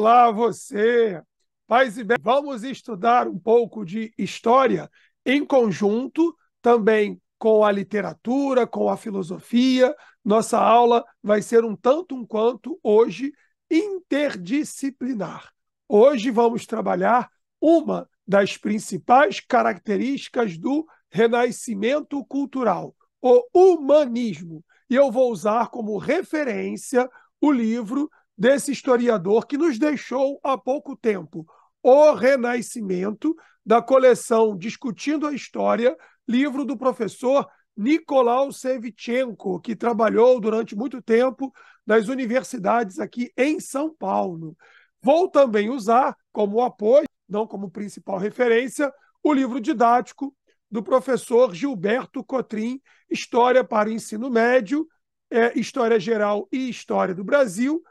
Olá, você! Paz e bem, vamos estudar um pouco de história em conjunto, também com a literatura, com a filosofia. Nossa aula vai ser um tanto um quanto hoje interdisciplinar. Hoje vamos trabalhar uma das principais características do renascimento cultural, o humanismo. E eu vou usar como referência o livro desse historiador que nos deixou há pouco tempo O Renascimento, da coleção Discutindo a História, livro do professor Nicolau Sevichenko que trabalhou durante muito tempo nas universidades aqui em São Paulo. Vou também usar como apoio, não como principal referência, o livro didático do professor Gilberto Cotrim, História para o Ensino Médio, é, História Geral e História do Brasil,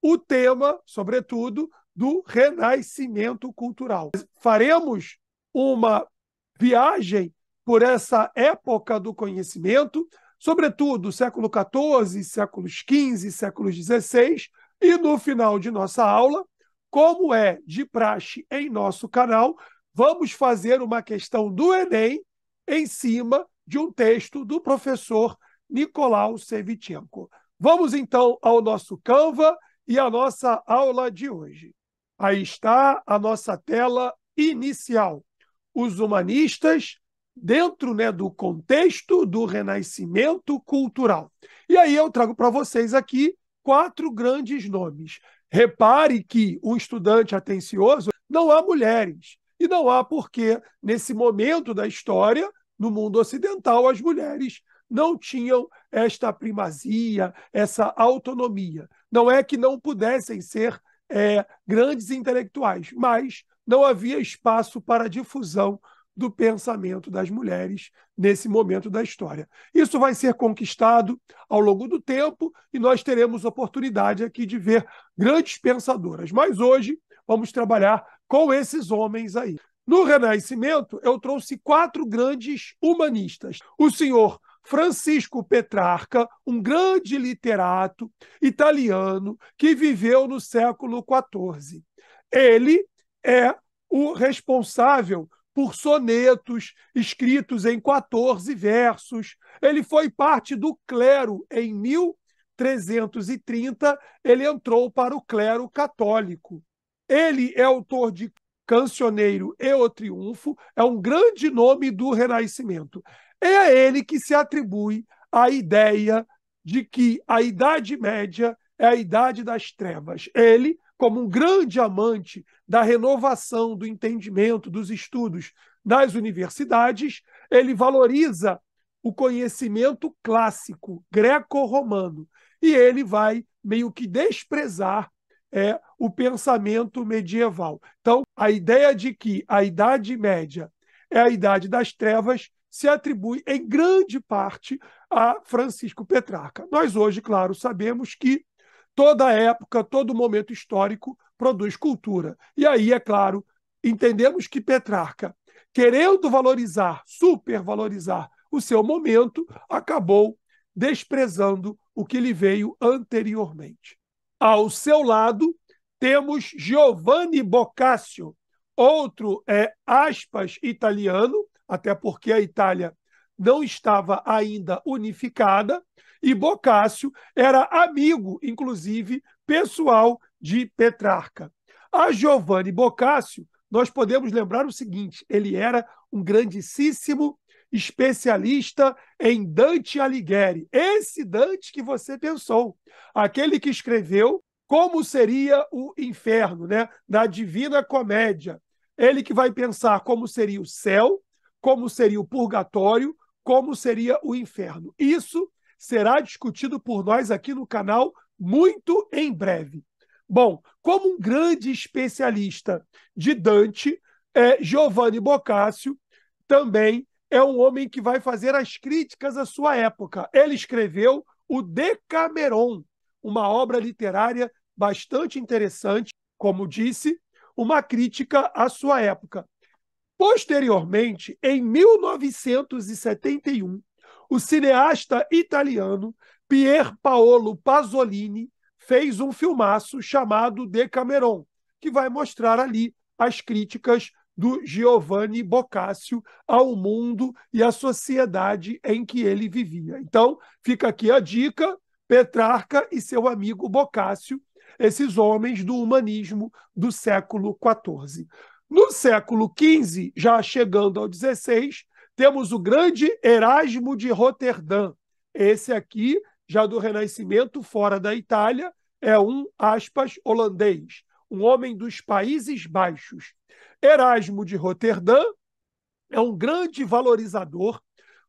o tema, sobretudo, do renascimento cultural. Faremos uma viagem por essa época do conhecimento, sobretudo século XIV, séculos XV, séculos XVI, e no final de nossa aula, como é de praxe em nosso canal, vamos fazer uma questão do Enem em cima de um texto do professor Nicolau Sevchenko. Vamos então ao nosso Canva e a nossa aula de hoje. Aí está a nossa tela inicial. Os humanistas dentro né, do contexto do renascimento cultural. E aí eu trago para vocês aqui quatro grandes nomes. Repare que um estudante atencioso não há mulheres. E não há porque nesse momento da história, no mundo ocidental, as mulheres não tinham esta primazia, essa autonomia. Não é que não pudessem ser é, grandes intelectuais, mas não havia espaço para a difusão do pensamento das mulheres nesse momento da história. Isso vai ser conquistado ao longo do tempo e nós teremos oportunidade aqui de ver grandes pensadoras. Mas hoje vamos trabalhar com esses homens aí. No Renascimento, eu trouxe quatro grandes humanistas: o senhor Francisco Petrarca, um grande literato italiano que viveu no século XIV. Ele é o responsável por sonetos escritos em 14 versos. Ele foi parte do clero em 1330, ele entrou para o clero católico. Ele é autor de Cancioneiro e o Triunfo, é um grande nome do Renascimento. É a ele que se atribui a ideia de que a Idade Média é a Idade das Trevas. Ele, como um grande amante da renovação, do entendimento, dos estudos nas universidades, ele valoriza o conhecimento clássico greco-romano e ele vai meio que desprezar é, o pensamento medieval. Então, a ideia de que a Idade Média é a Idade das Trevas se atribui em grande parte a Francisco Petrarca. Nós hoje, claro, sabemos que toda época, todo momento histórico produz cultura. E aí, é claro, entendemos que Petrarca, querendo valorizar, supervalorizar o seu momento, acabou desprezando o que lhe veio anteriormente. Ao seu lado, temos Giovanni Boccaccio, outro é aspas italiano, até porque a Itália não estava ainda unificada e Boccaccio era amigo, inclusive, pessoal de Petrarca. A Giovanni Boccaccio nós podemos lembrar o seguinte: ele era um grandíssimo especialista em Dante Alighieri. Esse Dante que você pensou, aquele que escreveu Como seria o inferno, né? Na Divina Comédia. Ele que vai pensar como seria o céu como seria o purgatório, como seria o inferno. Isso será discutido por nós aqui no canal muito em breve. Bom, como um grande especialista de Dante, é, Giovanni Boccaccio também é um homem que vai fazer as críticas à sua época. Ele escreveu o Decameron, uma obra literária bastante interessante, como disse, uma crítica à sua época. Posteriormente, em 1971, o cineasta italiano Pier Paolo Pasolini fez um filmaço chamado Decameron, que vai mostrar ali as críticas do Giovanni Boccaccio ao mundo e à sociedade em que ele vivia. Então, fica aqui a dica: Petrarca e seu amigo Boccaccio, esses homens do humanismo do século XIV. No século XV, já chegando ao XVI, temos o grande Erasmo de Roterdã. Esse aqui, já do Renascimento, fora da Itália, é um, aspas, holandês, um homem dos Países Baixos. Erasmo de Roterdã é um grande valorizador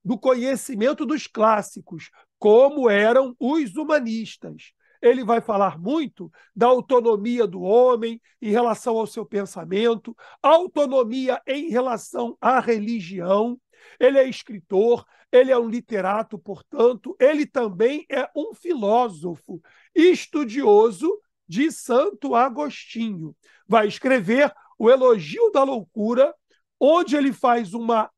do conhecimento dos clássicos, como eram os humanistas ele vai falar muito da autonomia do homem em relação ao seu pensamento, autonomia em relação à religião. Ele é escritor, ele é um literato, portanto, ele também é um filósofo, estudioso de Santo Agostinho. Vai escrever O Elogio da Loucura, onde ele faz uma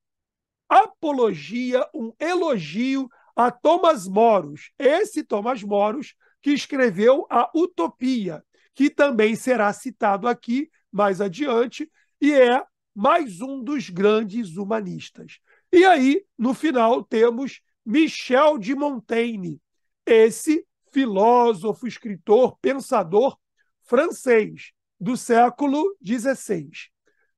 apologia, um elogio a Thomas Moros. Esse Thomas Moros que escreveu A Utopia, que também será citado aqui mais adiante, e é mais um dos grandes humanistas. E aí, no final, temos Michel de Montaigne, esse filósofo, escritor, pensador francês do século XVI.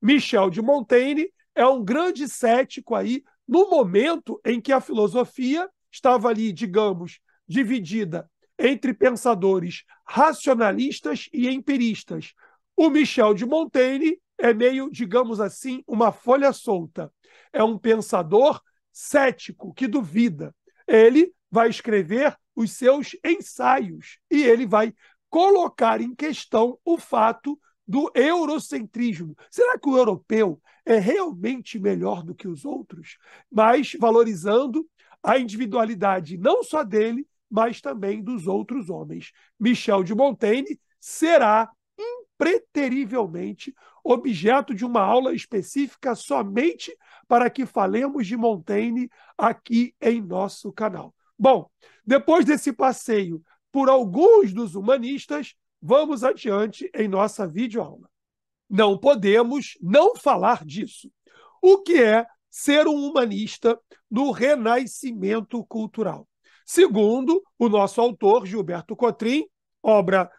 Michel de Montaigne é um grande cético aí no momento em que a filosofia estava ali, digamos, dividida entre pensadores racionalistas e empiristas. O Michel de Montaigne é meio, digamos assim, uma folha solta. É um pensador cético que duvida. Ele vai escrever os seus ensaios e ele vai colocar em questão o fato do eurocentrismo. Será que o europeu é realmente melhor do que os outros? Mas valorizando a individualidade não só dele, mas também dos outros homens. Michel de Montaigne será impreterivelmente objeto de uma aula específica somente para que falemos de Montaigne aqui em nosso canal. Bom, depois desse passeio por alguns dos humanistas, vamos adiante em nossa videoaula. Não podemos não falar disso. O que é ser um humanista no renascimento cultural? Segundo o nosso autor, Gilberto Cotrim, obra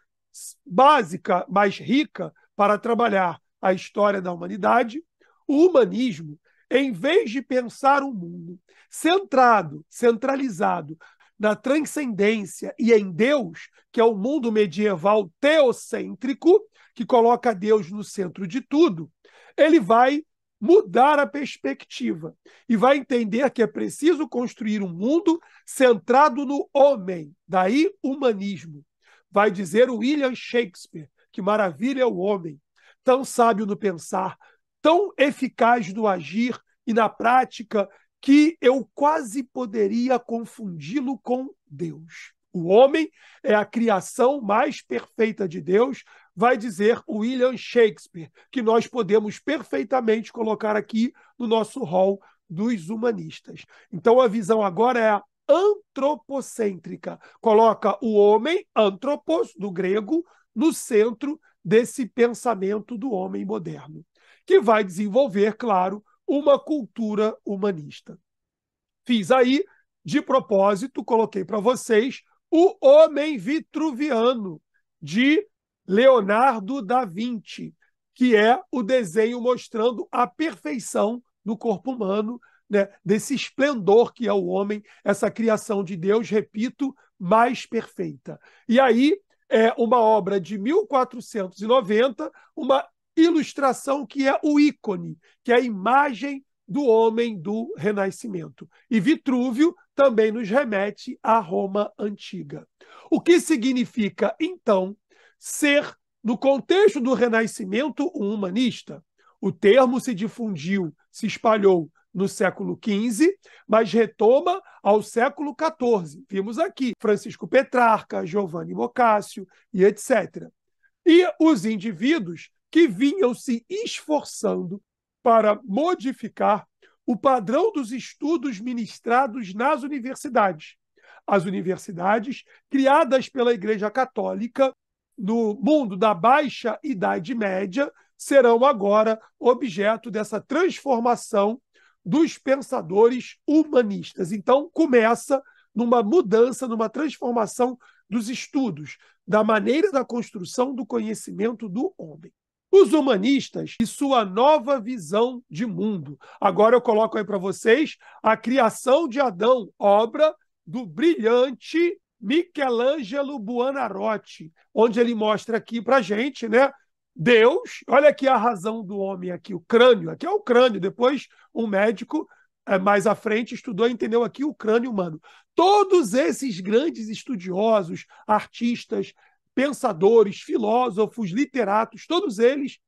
básica, mas rica para trabalhar a história da humanidade, o humanismo, em vez de pensar um mundo centrado, centralizado na transcendência e em Deus, que é o mundo medieval teocêntrico, que coloca Deus no centro de tudo, ele vai mudar a perspectiva e vai entender que é preciso construir um mundo centrado no homem, daí humanismo. Vai dizer o William Shakespeare, que maravilha é o homem, tão sábio no pensar, tão eficaz no agir e na prática, que eu quase poderia confundi-lo com Deus o homem é a criação mais perfeita de Deus, vai dizer William Shakespeare, que nós podemos perfeitamente colocar aqui no nosso hall dos humanistas. Então a visão agora é a antropocêntrica. Coloca o homem, antropos, do grego, no centro desse pensamento do homem moderno, que vai desenvolver, claro, uma cultura humanista. Fiz aí, de propósito, coloquei para vocês o Homem Vitruviano, de Leonardo da Vinci, que é o desenho mostrando a perfeição do corpo humano, né, desse esplendor que é o homem, essa criação de Deus, repito, mais perfeita. E aí é uma obra de 1490, uma ilustração que é o ícone, que é a imagem do homem do Renascimento. E Vitrúvio também nos remete à Roma antiga. O que significa, então, ser, no contexto do Renascimento, um humanista? O termo se difundiu, se espalhou no século XV, mas retoma ao século XIV. Vimos aqui Francisco Petrarca, Giovanni Boccaccio e etc. E os indivíduos que vinham se esforçando para modificar o padrão dos estudos ministrados nas universidades. As universidades, criadas pela Igreja Católica no mundo da Baixa Idade Média, serão agora objeto dessa transformação dos pensadores humanistas. Então, começa numa mudança, numa transformação dos estudos, da maneira da construção do conhecimento do homem os humanistas e sua nova visão de mundo. Agora eu coloco aí para vocês a criação de Adão, obra do brilhante Michelangelo Buonarroti, onde ele mostra aqui para gente, né? Deus, olha aqui a razão do homem aqui, o crânio, aqui é o crânio. Depois um médico eh, mais à frente estudou e entendeu aqui o crânio humano. Todos esses grandes estudiosos, artistas, pensadores, filósofos, literatos, todos eles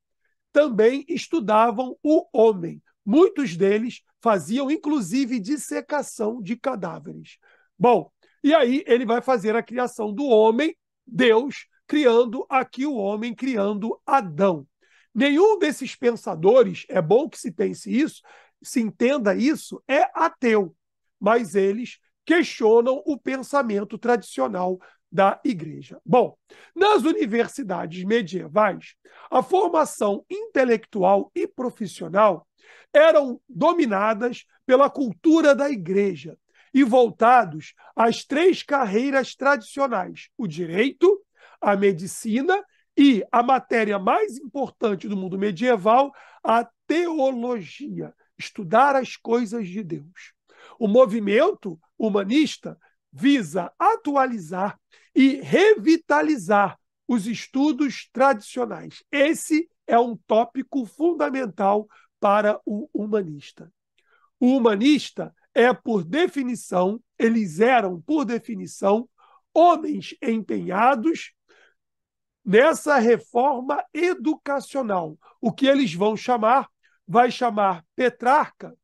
também estudavam o homem. Muitos deles faziam, inclusive, dissecação de cadáveres. Bom, e aí ele vai fazer a criação do homem, Deus, criando aqui o homem, criando Adão. Nenhum desses pensadores, é bom que se pense isso, se entenda isso, é ateu, mas eles questionam o pensamento tradicional da igreja. Bom, nas universidades medievais, a formação intelectual e profissional eram dominadas pela cultura da igreja e voltados às três carreiras tradicionais: o direito, a medicina e a matéria mais importante do mundo medieval, a teologia, estudar as coisas de Deus. O movimento humanista visa atualizar e revitalizar os estudos tradicionais. Esse é um tópico fundamental para o humanista. O humanista é, por definição, eles eram, por definição, homens empenhados nessa reforma educacional, o que eles vão chamar, vai chamar Petrarca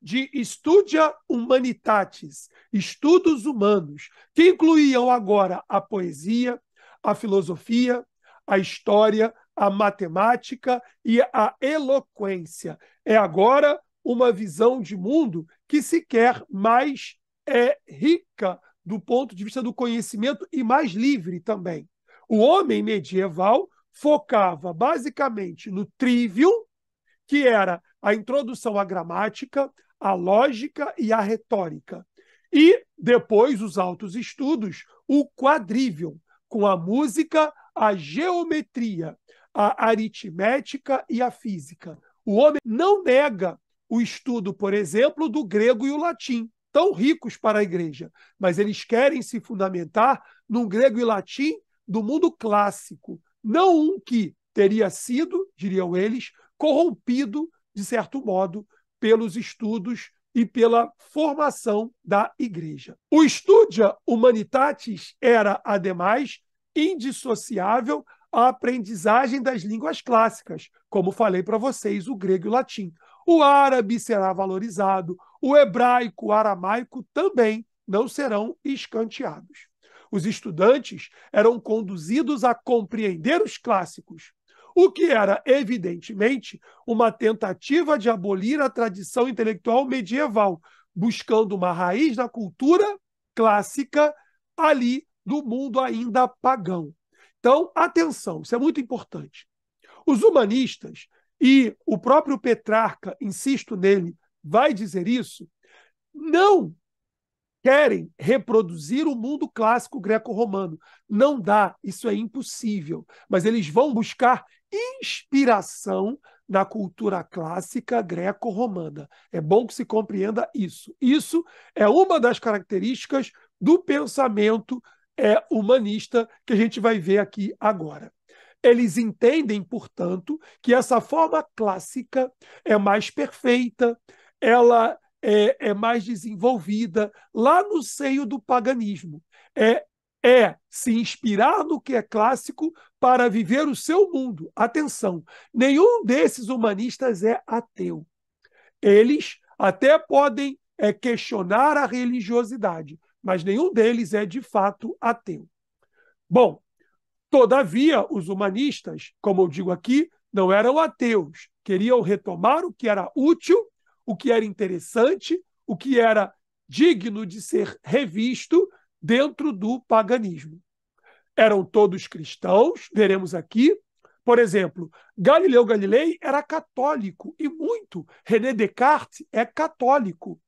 de Studia Humanitatis, Estudos Humanos, que incluíam agora a poesia, a filosofia, a história, a matemática e a eloquência. É agora uma visão de mundo que sequer mais é rica do ponto de vista do conhecimento e mais livre também. O homem medieval focava basicamente no trivium, que era a introdução à gramática, a lógica e a retórica. E depois os altos estudos, o quadrível com a música, a geometria, a aritmética e a física. O homem não nega o estudo, por exemplo, do grego e o latim, tão ricos para a igreja, mas eles querem se fundamentar num grego e latim do mundo clássico, não um que teria sido, diriam eles, corrompido, de certo modo, pelos estudos e pela formação da Igreja. O Studia Humanitatis era, ademais, indissociável à aprendizagem das línguas clássicas, como falei para vocês, o grego e o latim. O árabe será valorizado, o hebraico, o aramaico também não serão escanteados. Os estudantes eram conduzidos a compreender os clássicos, o que era, evidentemente, uma tentativa de abolir a tradição intelectual medieval, buscando uma raiz da cultura clássica ali do mundo ainda pagão. Então, atenção, isso é muito importante. Os humanistas, e o próprio Petrarca, insisto nele, vai dizer isso, não querem reproduzir o mundo clássico greco-romano. Não dá, isso é impossível. Mas eles vão buscar inspiração na cultura clássica greco-romana. É bom que se compreenda isso. Isso é uma das características do pensamento é, humanista que a gente vai ver aqui agora. Eles entendem, portanto, que essa forma clássica é mais perfeita, ela é, é mais desenvolvida lá no seio do paganismo. É é se inspirar no que é clássico para viver o seu mundo. Atenção, nenhum desses humanistas é ateu. Eles até podem é, questionar a religiosidade, mas nenhum deles é de fato ateu. Bom, todavia, os humanistas, como eu digo aqui, não eram ateus, queriam retomar o que era útil, o que era interessante, o que era digno de ser revisto dentro do paganismo. Eram todos cristãos, veremos aqui. Por exemplo, Galileu Galilei era católico e muito. René Descartes é católico.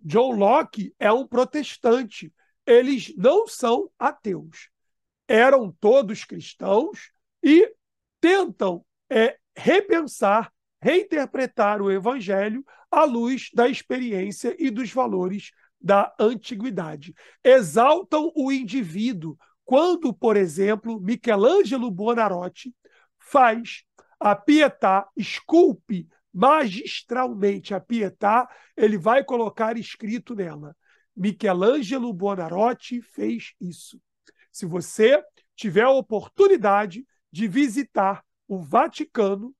John Locke é um protestante. Eles não são ateus. Eram todos cristãos e tentam é, repensar, reinterpretar o evangelho à luz da experiência e dos valores da antiguidade. Exaltam o indivíduo quando, por exemplo, Michelangelo Buonarroti faz a Pietà, esculpe magistralmente a Pietà, ele vai colocar escrito nela. Michelangelo Buonarroti fez isso. Se você tiver a oportunidade de visitar o Vaticano,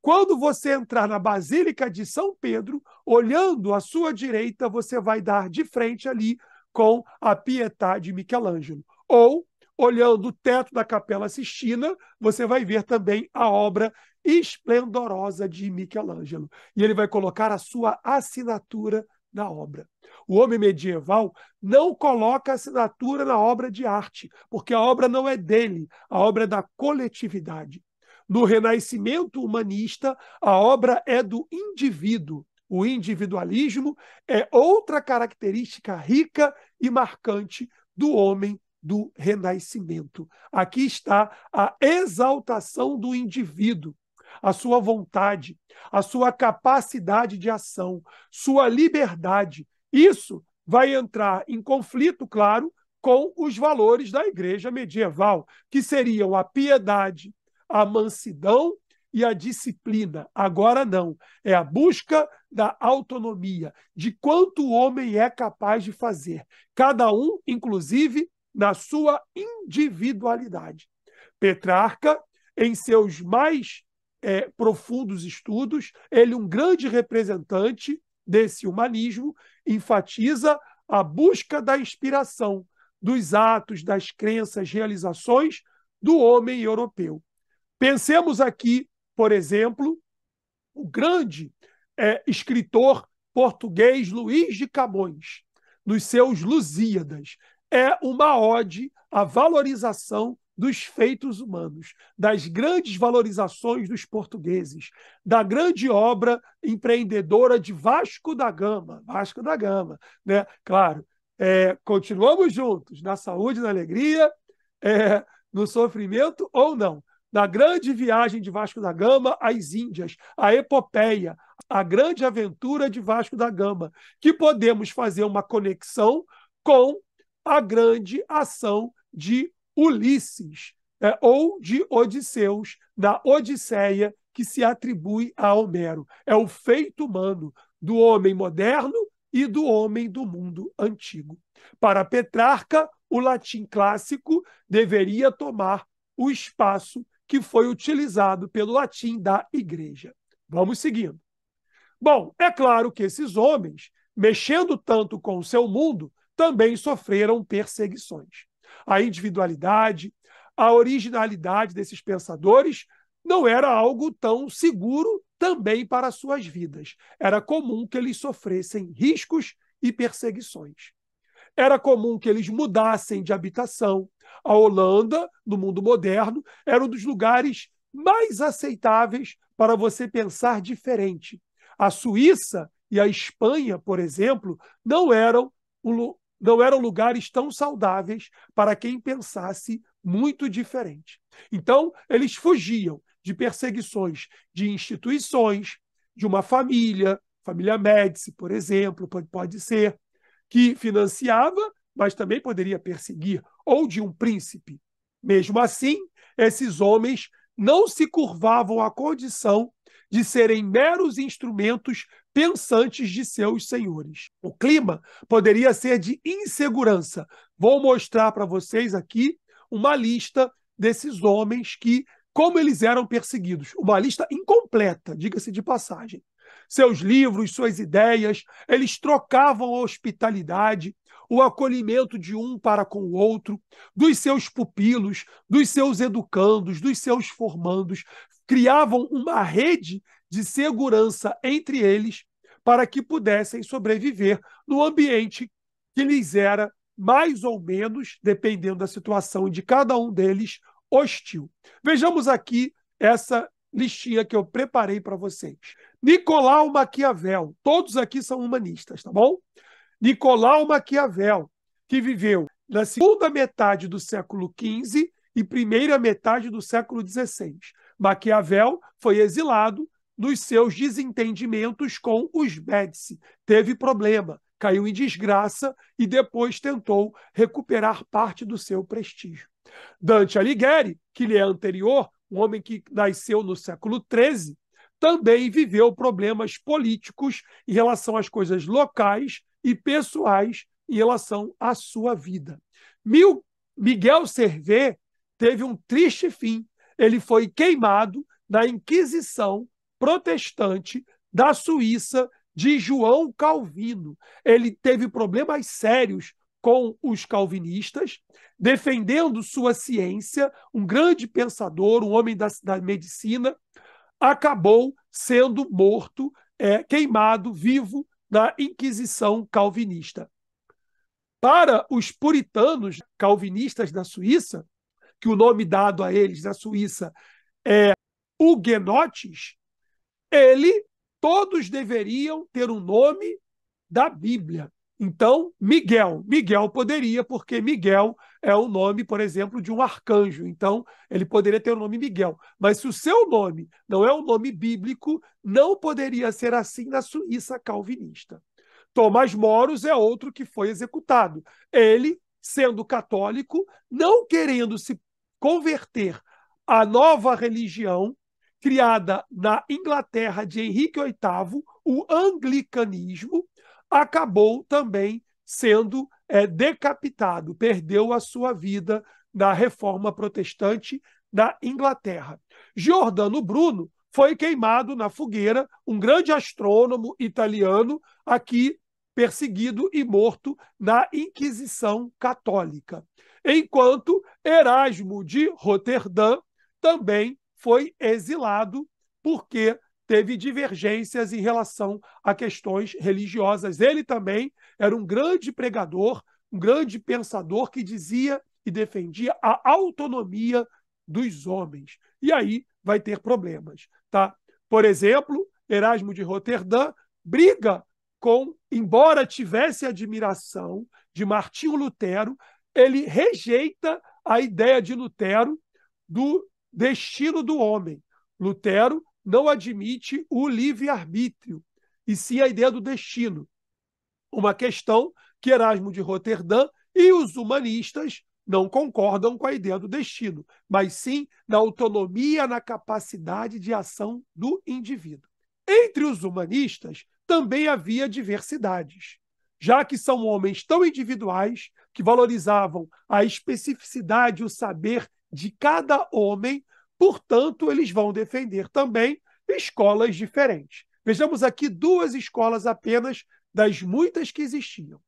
quando você entrar na Basílica de São Pedro, olhando à sua direita, você vai dar de frente ali com a Pietà de Michelangelo. Ou, olhando o teto da Capela Sistina, você vai ver também a obra esplendorosa de Michelangelo. E ele vai colocar a sua assinatura na obra. O homem medieval não coloca assinatura na obra de arte, porque a obra não é dele, a obra é da coletividade. No renascimento humanista, a obra é do indivíduo. O individualismo é outra característica rica e marcante do homem do renascimento. Aqui está a exaltação do indivíduo, a sua vontade, a sua capacidade de ação, sua liberdade. Isso vai entrar em conflito, claro, com os valores da igreja medieval, que seriam a piedade, a mansidão e a disciplina. Agora não. É a busca da autonomia, de quanto o homem é capaz de fazer, cada um, inclusive, na sua individualidade. Petrarca, em seus mais é, profundos estudos, ele, um grande representante desse humanismo, enfatiza a busca da inspiração, dos atos, das crenças, realizações do homem europeu. Pensemos aqui, por exemplo, o grande é, escritor português Luís de Camões, nos seus Lusíadas. É uma ode à valorização dos feitos humanos, das grandes valorizações dos portugueses, da grande obra empreendedora de Vasco da Gama. Vasco da Gama, né? Claro, é, continuamos juntos, na saúde, na alegria, é, no sofrimento ou não na grande viagem de Vasco da Gama às Índias, a epopeia, a grande aventura de Vasco da Gama, que podemos fazer uma conexão com a grande ação de Ulisses, é, ou de Odisseus, na Odisseia, que se atribui a Homero. É o feito humano do homem moderno e do homem do mundo antigo. Para Petrarca, o latim clássico deveria tomar o espaço que foi utilizado pelo latim da igreja. Vamos seguindo. Bom, é claro que esses homens, mexendo tanto com o seu mundo, também sofreram perseguições. A individualidade, a originalidade desses pensadores não era algo tão seguro também para suas vidas. Era comum que eles sofressem riscos e perseguições. Era comum que eles mudassem de habitação, a Holanda, no mundo moderno, era um dos lugares mais aceitáveis para você pensar diferente. A Suíça e a Espanha, por exemplo, não eram, um, não eram lugares tão saudáveis para quem pensasse muito diferente. Então, eles fugiam de perseguições de instituições, de uma família, família Médici, por exemplo, pode, pode ser, que financiava mas também poderia perseguir, ou de um príncipe. Mesmo assim, esses homens não se curvavam à condição de serem meros instrumentos pensantes de seus senhores. O clima poderia ser de insegurança. Vou mostrar para vocês aqui uma lista desses homens que, como eles eram perseguidos, uma lista incompleta, diga-se de passagem. Seus livros, suas ideias, eles trocavam hospitalidade, o acolhimento de um para com o outro, dos seus pupilos, dos seus educandos, dos seus formandos, criavam uma rede de segurança entre eles para que pudessem sobreviver no ambiente que lhes era mais ou menos, dependendo da situação de cada um deles, hostil. Vejamos aqui essa listinha que eu preparei para vocês. Nicolau Maquiavel, todos aqui são humanistas, tá bom? Nicolau Maquiavel, que viveu na segunda metade do século XV e primeira metade do século XVI. Maquiavel foi exilado nos seus desentendimentos com os Médici. Teve problema, caiu em desgraça e depois tentou recuperar parte do seu prestígio. Dante Alighieri, que lhe é anterior, um homem que nasceu no século XIII, também viveu problemas políticos em relação às coisas locais e pessoais em relação à sua vida. Mil, Miguel Servet teve um triste fim. Ele foi queimado na Inquisição protestante da Suíça de João Calvino. Ele teve problemas sérios com os calvinistas, defendendo sua ciência, um grande pensador, um homem da, da medicina, acabou sendo morto, é, queimado vivo na Inquisição Calvinista. Para os puritanos calvinistas da Suíça, que o nome dado a eles na Suíça é huguenotes, ele todos deveriam ter um nome da Bíblia. Então, Miguel. Miguel poderia, porque Miguel é o nome, por exemplo, de um arcanjo. Então, ele poderia ter o nome Miguel. Mas se o seu nome não é um nome bíblico, não poderia ser assim na Suíça calvinista. Tomás Moros é outro que foi executado. Ele, sendo católico, não querendo se converter à nova religião criada na Inglaterra de Henrique VIII, o anglicanismo, acabou também sendo é, decapitado, perdeu a sua vida na reforma protestante da Inglaterra. Giordano Bruno foi queimado na fogueira, um grande astrônomo italiano, aqui perseguido e morto na Inquisição Católica. Enquanto Erasmo de Roterdã também foi exilado porque teve divergências em relação a questões religiosas. Ele também era um grande pregador, um grande pensador que dizia e defendia a autonomia dos homens. E aí vai ter problemas, tá? Por exemplo, Erasmo de Roterdã briga com, embora tivesse admiração de Martinho Lutero, ele rejeita a ideia de Lutero do destino do homem. Lutero não admite o livre-arbítrio, e sim a ideia do destino. Uma questão que Erasmo de Roterdã e os humanistas não concordam com a ideia do destino, mas sim na autonomia, na capacidade de ação do indivíduo. Entre os humanistas também havia diversidades, já que são homens tão individuais que valorizavam a especificidade, o saber de cada homem, Portanto, eles vão defender também escolas diferentes. Vejamos aqui duas escolas apenas das muitas que existiam.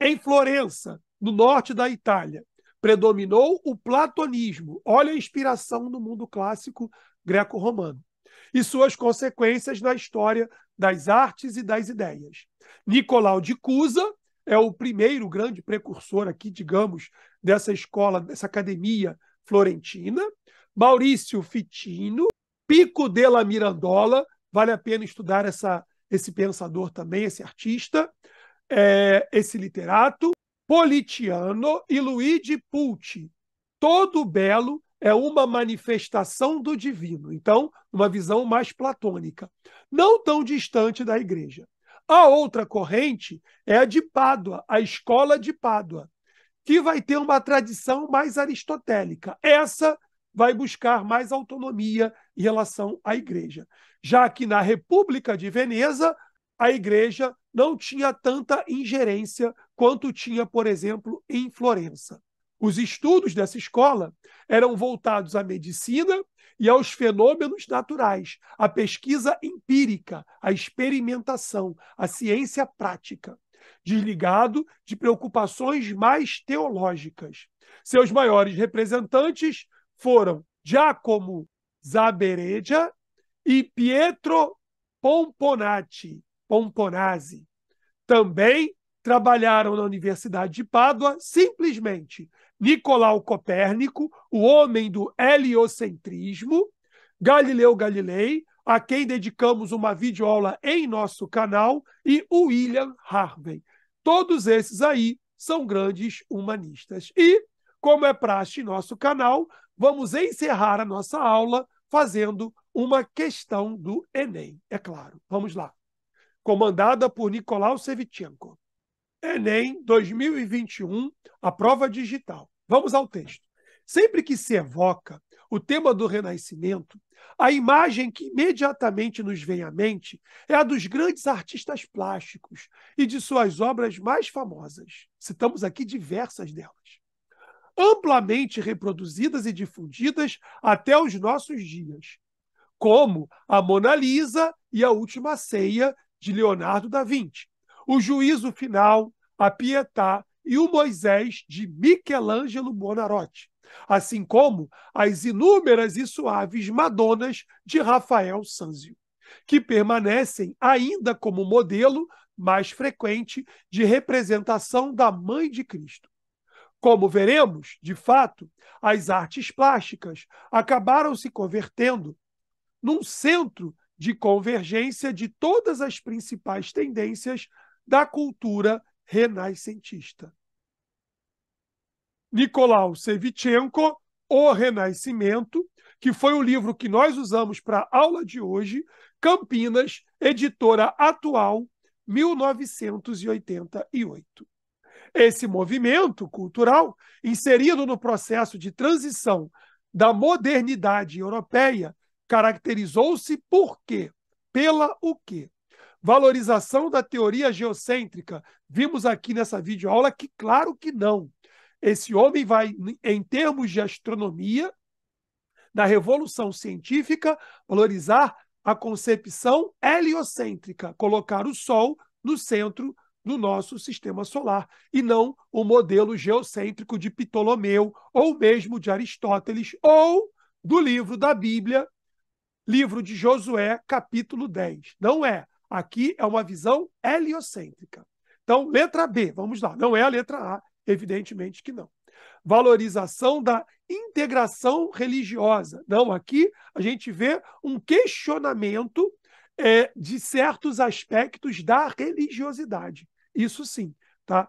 Em Florença, no norte da Itália, predominou o platonismo. Olha a inspiração do mundo clássico greco-romano e suas consequências na história das artes e das ideias. Nicolau de Cusa é o primeiro grande precursor aqui, digamos, dessa escola, dessa academia florentina. Maurício Fitino, Pico della Mirandola, vale a pena estudar essa, esse pensador também, esse artista, é, esse literato, Politiano e Luigi Pulci. Todo belo é uma manifestação do divino, então, uma visão mais platônica, não tão distante da igreja. A outra corrente é a de Pádua, a escola de Pádua, que vai ter uma tradição mais aristotélica. Essa vai buscar mais autonomia em relação à igreja. Já que na República de Veneza, a igreja não tinha tanta ingerência quanto tinha, por exemplo, em Florença. Os estudos dessa escola eram voltados à medicina e aos fenômenos naturais, à pesquisa empírica, à experimentação, à ciência prática, desligado de preocupações mais teológicas. Seus maiores representantes foram Giacomo Zabereja e Pietro Pomponati, Pomponazzi. Também trabalharam na Universidade de Pádua simplesmente Nicolau Copérnico, o homem do heliocentrismo, Galileu Galilei, a quem dedicamos uma videoaula em nosso canal, e William Harvey. Todos esses aí são grandes humanistas. E, como é praxe em nosso canal, vamos encerrar a nossa aula fazendo uma questão do Enem, é claro. Vamos lá. Comandada por Nicolau Sevchenko. Enem 2021, a prova digital. Vamos ao texto. Sempre que se evoca o tema do Renascimento, a imagem que imediatamente nos vem à mente é a dos grandes artistas plásticos e de suas obras mais famosas. Citamos aqui diversas delas amplamente reproduzidas e difundidas até os nossos dias, como a Mona Lisa e a Última Ceia de Leonardo da Vinci, o Juízo Final, a Pietà e o Moisés de Michelangelo Buonarroti, assim como as inúmeras e suaves Madonas de Rafael Sanzio, que permanecem ainda como modelo mais frequente de representação da Mãe de Cristo. Como veremos, de fato, as artes plásticas acabaram se convertendo num centro de convergência de todas as principais tendências da cultura renascentista. Nicolau Sevchenko, O Renascimento, que foi o livro que nós usamos para a aula de hoje, Campinas, editora atual, 1988 esse movimento cultural, inserido no processo de transição da modernidade europeia, caracterizou-se por quê? Pela o quê? Valorização da teoria geocêntrica. Vimos aqui nessa videoaula que, claro que não. Esse homem vai, em termos de astronomia, na revolução científica, valorizar a concepção heliocêntrica, colocar o Sol no centro no nosso sistema solar, e não o modelo geocêntrico de Ptolomeu, ou mesmo de Aristóteles, ou do livro da Bíblia, livro de Josué, capítulo 10. Não é. Aqui é uma visão heliocêntrica. Então, letra B, vamos lá. Não é a letra A, evidentemente que não. Valorização da integração religiosa. Não, aqui a gente vê um questionamento é, de certos aspectos da religiosidade. Isso sim, tá?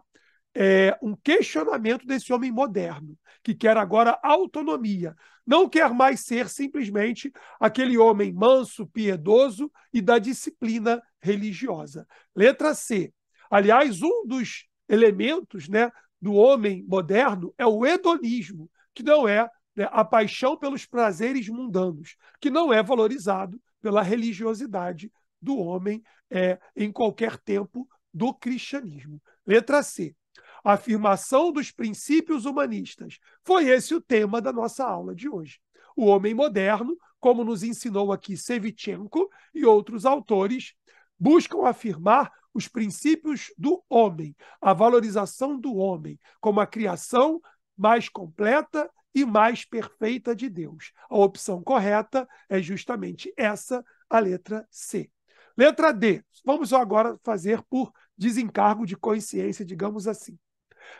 É um questionamento desse homem moderno, que quer agora autonomia. Não quer mais ser simplesmente aquele homem manso, piedoso e da disciplina religiosa. Letra C. Aliás, um dos elementos né, do homem moderno é o hedonismo, que não é né, a paixão pelos prazeres mundanos, que não é valorizado pela religiosidade do homem é, em qualquer tempo do cristianismo. Letra C. Afirmação dos princípios humanistas. Foi esse o tema da nossa aula de hoje. O homem moderno, como nos ensinou aqui Sevichenko e outros autores, buscam afirmar os princípios do homem, a valorização do homem, como a criação mais completa e mais perfeita de Deus. A opção correta é justamente essa, a letra C. Letra D. Vamos agora fazer por desencargo de consciência, digamos assim.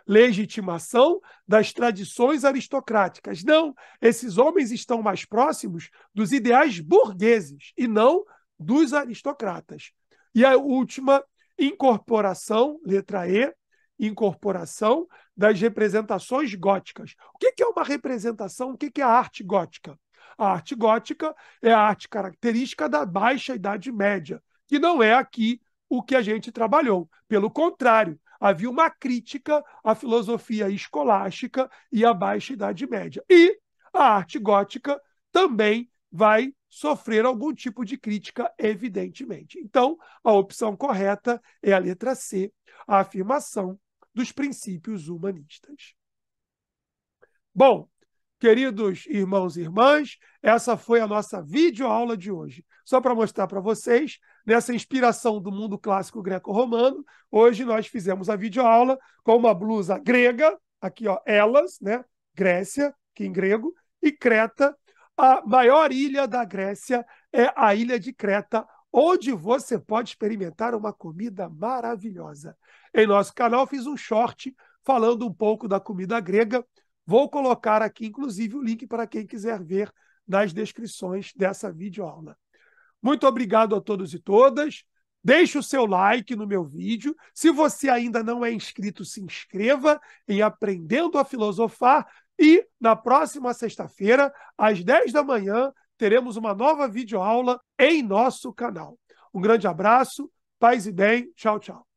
Legitimação das tradições aristocráticas. Não, esses homens estão mais próximos dos ideais burgueses e não dos aristocratas. E a última, incorporação, letra E, incorporação das representações góticas. O que é uma representação? O que é a arte gótica? A arte gótica é a arte característica da Baixa Idade Média, que não é aqui o que a gente trabalhou. Pelo contrário, havia uma crítica à filosofia escolástica e à Baixa Idade Média. E a arte gótica também vai sofrer algum tipo de crítica, evidentemente. Então, a opção correta é a letra C, a afirmação dos princípios humanistas. Bom, queridos irmãos e irmãs, essa foi a nossa videoaula de hoje só para mostrar para vocês, nessa inspiração do mundo clássico greco-romano, hoje nós fizemos a videoaula com uma blusa grega, aqui ó, Elas, né? Grécia, que em grego, e Creta. A maior ilha da Grécia é a ilha de Creta, onde você pode experimentar uma comida maravilhosa. Em nosso canal fiz um short falando um pouco da comida grega. Vou colocar aqui, inclusive, o link para quem quiser ver nas descrições dessa videoaula. Muito obrigado a todos e todas. Deixe o seu like no meu vídeo. Se você ainda não é inscrito, se inscreva em Aprendendo a Filosofar. E na próxima sexta-feira, às 10 da manhã, teremos uma nova videoaula em nosso canal. Um grande abraço, paz e bem. Tchau, tchau.